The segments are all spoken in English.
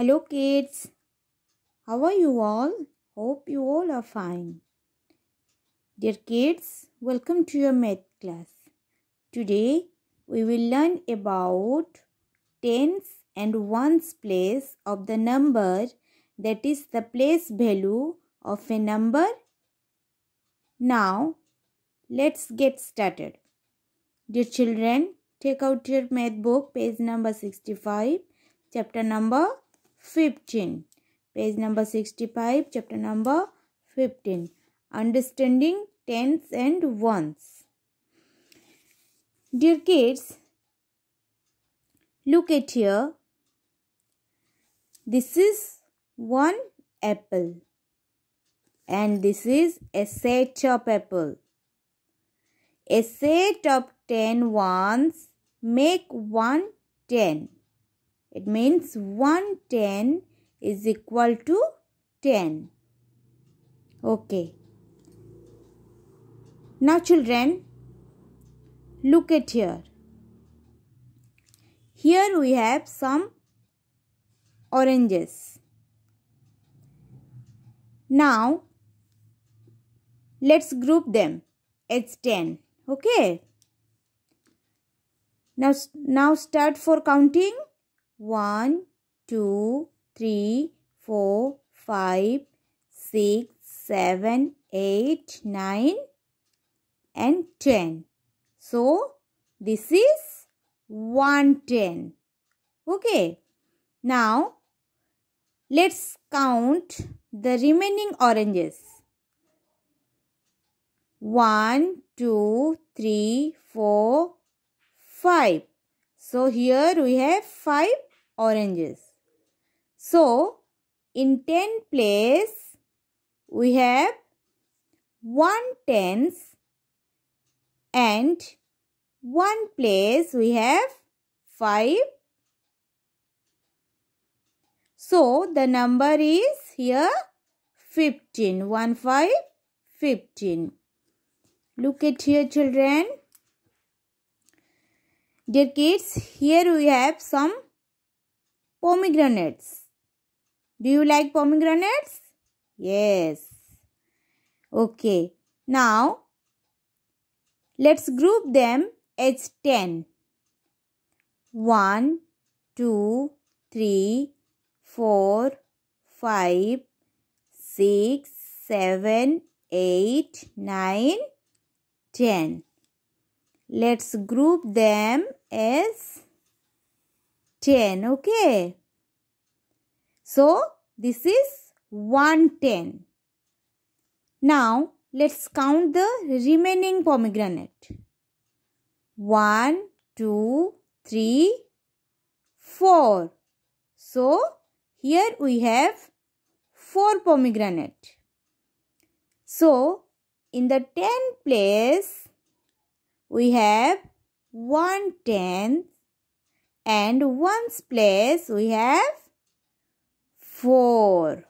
Hello, kids. How are you all? Hope you all are fine. Dear kids, welcome to your math class. Today, we will learn about tens and ones place of the number that is the place value of a number. Now, let's get started. Dear children, take out your math book page number 65, chapter number 15 page number 65 chapter number 15 understanding tens and ones dear kids look at here this is one apple and this is a set of apple a set of 10 ones make one 10 it means 110 is equal to 10. Okay. Now children, look at here. Here we have some oranges. Now, let's group them. It's 10. Okay. Now, now start for counting. 1, 2, 3, 4, 5, 6, 7, 8, 9 and 10. So, this is 110. Okay. Now, let's count the remaining oranges. 1, 2, 3, 4, 5. So, here we have 5 oranges. So, in 10 place, we have 1 tens and 1 place we have 5. So, the number is here 15. 1, 5, 15. Look at here children. Dear kids, here we have some pomegranates. Do you like pomegranates? Yes. Okay. Now, let's group them as 10. 1, 2, 3, 4, 5, 6, 7, 8, 9, 10. Let's group them as 10 okay so this is 110 now let's count the remaining pomegranate 1 2 3 4 so here we have 4 pomegranate so in the 10 place we have 1 tenth and ones place we have 4.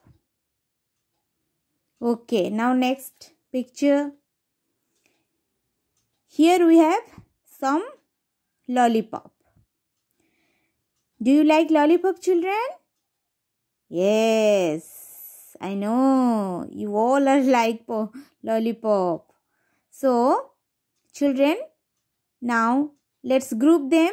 Okay, now next picture. Here we have some lollipop. Do you like lollipop children? Yes, I know. You all are like lollipop. So, children, now let's group them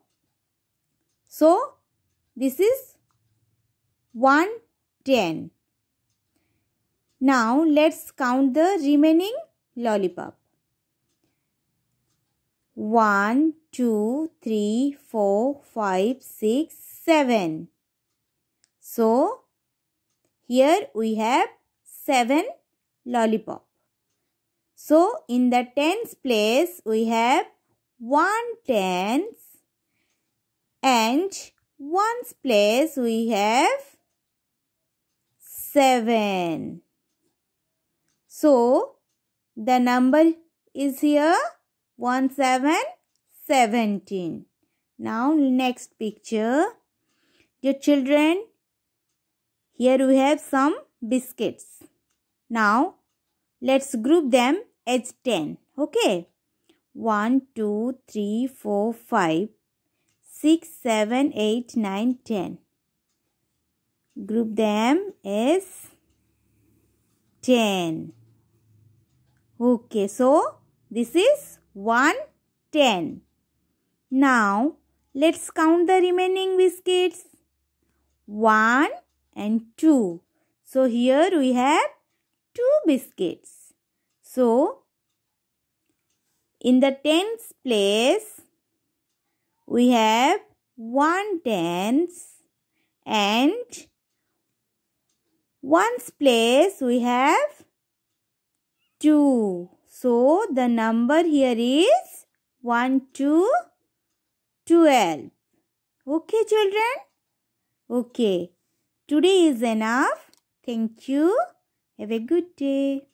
So, this is 110. Now, let's count the remaining lollipop. 1, 2, 3, 4, 5, 6, 7. So, here we have 7 lollipop. So, in the tens place, we have 1 tens bench, one's place we have 7. So, the number is here 1, 7, 17. Now, next picture. Your children, here we have some biscuits. Now, let's group them as 10. Okay. 1, 2, 3, 4, 5, 6, 7, 8, 9, 10. Group them as 10. Okay, so this is 110. Now, let's count the remaining biscuits. 1 and 2. So, here we have 2 biscuits. So, in the tens place, we have one tens and ones place we have two. So the number here is 1 two twelve. 12. Okay children? Okay. Today is enough. Thank you. Have a good day.